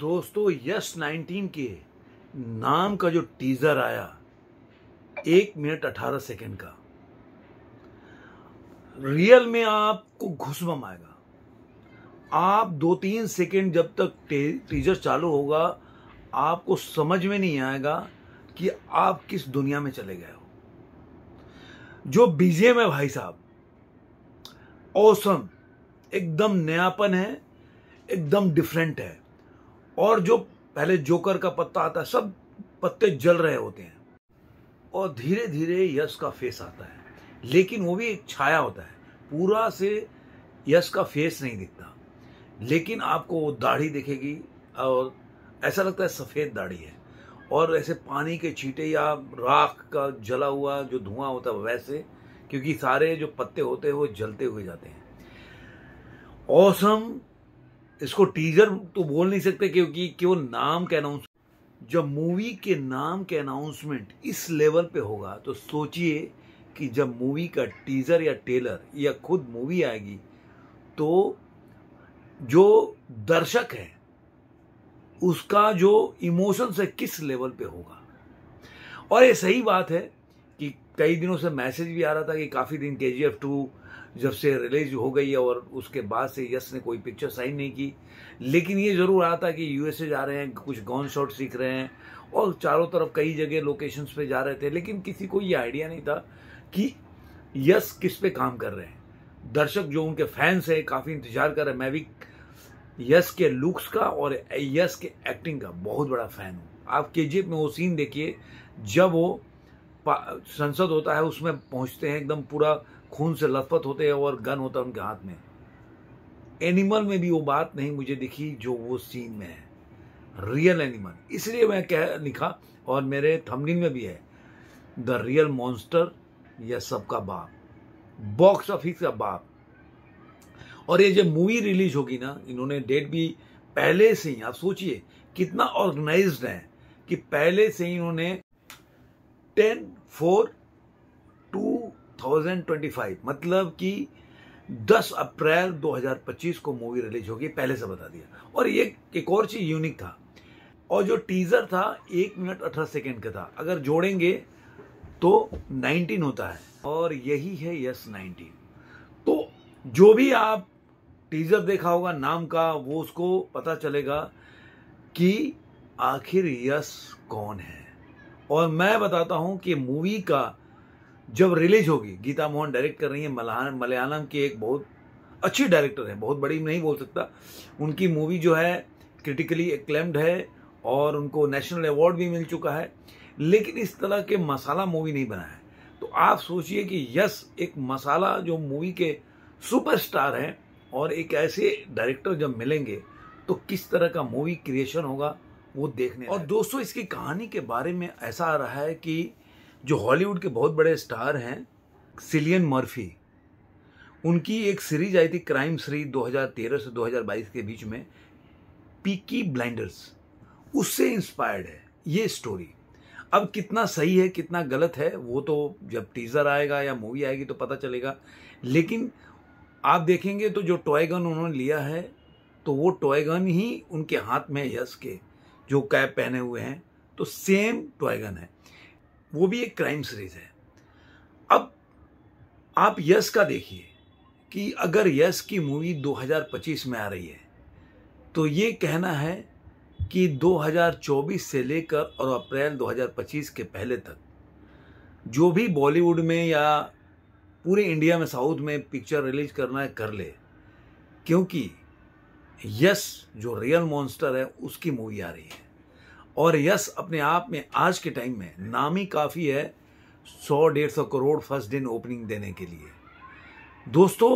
दोस्तों यश 19 के नाम का जो टीजर आया एक मिनट अठारह सेकेंड का रियल में आपको घुसबम आएगा आप दो तीन सेकेंड जब तक टीजर चालू होगा आपको समझ में नहीं आएगा कि आप किस दुनिया में चले गए हो जो बीजे है भाई साहब औसम एकदम नयापन है एकदम डिफरेंट है और जो पहले जोकर का पत्ता आता है सब पत्ते जल रहे होते हैं और धीरे धीरे यश का फेस आता है लेकिन वो भी एक छाया होता है पूरा से यश का फेस नहीं दिखता लेकिन आपको वो दाढ़ी दिखेगी और ऐसा लगता है सफ़ेद दाढ़ी है और ऐसे पानी के छींटे या राख का जला हुआ जो धुआं होता है वैसे क्योंकि सारे जो पत्ते होते हैं वो जलते हुए जाते हैं औसम इसको टीजर तो बोल नहीं सकते क्योंकि क्यों नाम के अनाउंस जब मूवी के नाम के अनाउंसमेंट इस लेवल पे होगा तो सोचिए कि जब मूवी का टीजर या टेलर या खुद मूवी आएगी तो जो दर्शक है उसका जो इमोशंस है किस लेवल पे होगा और ये सही बात है कि कई दिनों से मैसेज भी आ रहा था कि काफ़ी दिन के जी एफ टू जब से रिलीज हो गई और उसके बाद से यश ने कोई पिक्चर साइन नहीं की लेकिन ये ज़रूर रहा था कि यूएसए जा रहे हैं कुछ गॉन शॉट सीख रहे हैं और चारों तरफ कई जगह लोकेशंस पे जा रहे थे लेकिन किसी को ये आइडिया नहीं था कि यश किस पे काम कर रहे हैं दर्शक जो उनके फैंस हैं काफ़ी इंतजार कर रहे हैं मैं भी यश के लुक्स का और यश के एक्टिंग का बहुत बड़ा फ़ैन हूँ आप के में वो सीन देखिए जब वो संसद होता है उसमें पहुंचते हैं एकदम पूरा खून से लथपथ होते हैं और गन होता है उनके हाथ में एनिमल में भी वो बात नहीं मुझे दिखी जो वो सीन में है रियल एनिमल इसलिए मैं कह लिखा और मेरे थंबनेल में भी है द रियल मॉन्स्टर या सबका बाप बॉक्स ऑफिस का बाप और ये जब मूवी रिलीज होगी ना इन्होंने डेट भी पहले से ही आप सोचिए कितना ऑर्गेनाइज्ड है कि पहले से ही इन्होंने ten four two thousand twenty five मतलब कि दस अप्रैल दो हजार पच्चीस को मूवी रिलीज होगी पहले से बता दिया और ये एक और चीज़ यूनिक था और जो टीज़र था एक मिनट अठारह सेकेंड का था अगर जोड़ेंगे तो नाइनटीन होता है और यही है यस नाइनटीन तो जो भी आप टीज़र देखा होगा नाम का वो उसको पता चलेगा कि आखिर यस कौन है और मैं बताता हूं कि मूवी का जब रिलीज होगी गीता मोहन डायरेक्ट कर रही है मलयालम की एक बहुत अच्छी डायरेक्टर है बहुत बड़ी नहीं बोल सकता उनकी मूवी जो है क्रिटिकली एक्लेम्ड है और उनको नेशनल अवार्ड भी मिल चुका है लेकिन इस तरह के मसाला मूवी नहीं बना है तो आप सोचिए कि यस एक मसाला जो मूवी के सुपरस्टार हैं और एक ऐसे डायरेक्टर जब मिलेंगे तो किस तरह का मूवी क्रिएशन होगा वो देखने और दोस्तों इसकी कहानी के बारे में ऐसा आ रहा है कि जो हॉलीवुड के बहुत बड़े स्टार हैं सिलियन मर्फी उनकी एक सीरीज आई थी क्राइम सीरीज 2013 से 2022 के बीच में पीकी ब्लाइंडर्स उससे इंस्पायर्ड है ये स्टोरी अब कितना सही है कितना गलत है वो तो जब टीज़र आएगा या मूवी आएगी तो पता चलेगा लेकिन आप देखेंगे तो जो टॉय गन उन्होंने लिया है तो वो टॉय गन ही उनके हाथ में यश के जो कैप पहने हुए हैं तो सेम ट्वाइगन है वो भी एक क्राइम सीरीज है अब आप यस का देखिए कि अगर यस की मूवी 2025 में आ रही है तो ये कहना है कि 2024 से लेकर और अप्रैल 2025 के पहले तक जो भी बॉलीवुड में या पूरे इंडिया में साउथ में पिक्चर रिलीज करना है कर ले क्योंकि यस जो रियल मॉन्स्टर है उसकी मूवी आ रही है और यस अपने आप में आज के टाइम में नामी काफ़ी है सौ डेढ़ सौ करोड़ फर्स्ट दिन ओपनिंग देने के लिए दोस्तों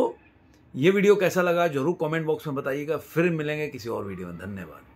ये वीडियो कैसा लगा जरूर कमेंट बॉक्स में बताइएगा फिर मिलेंगे किसी और वीडियो में धन्यवाद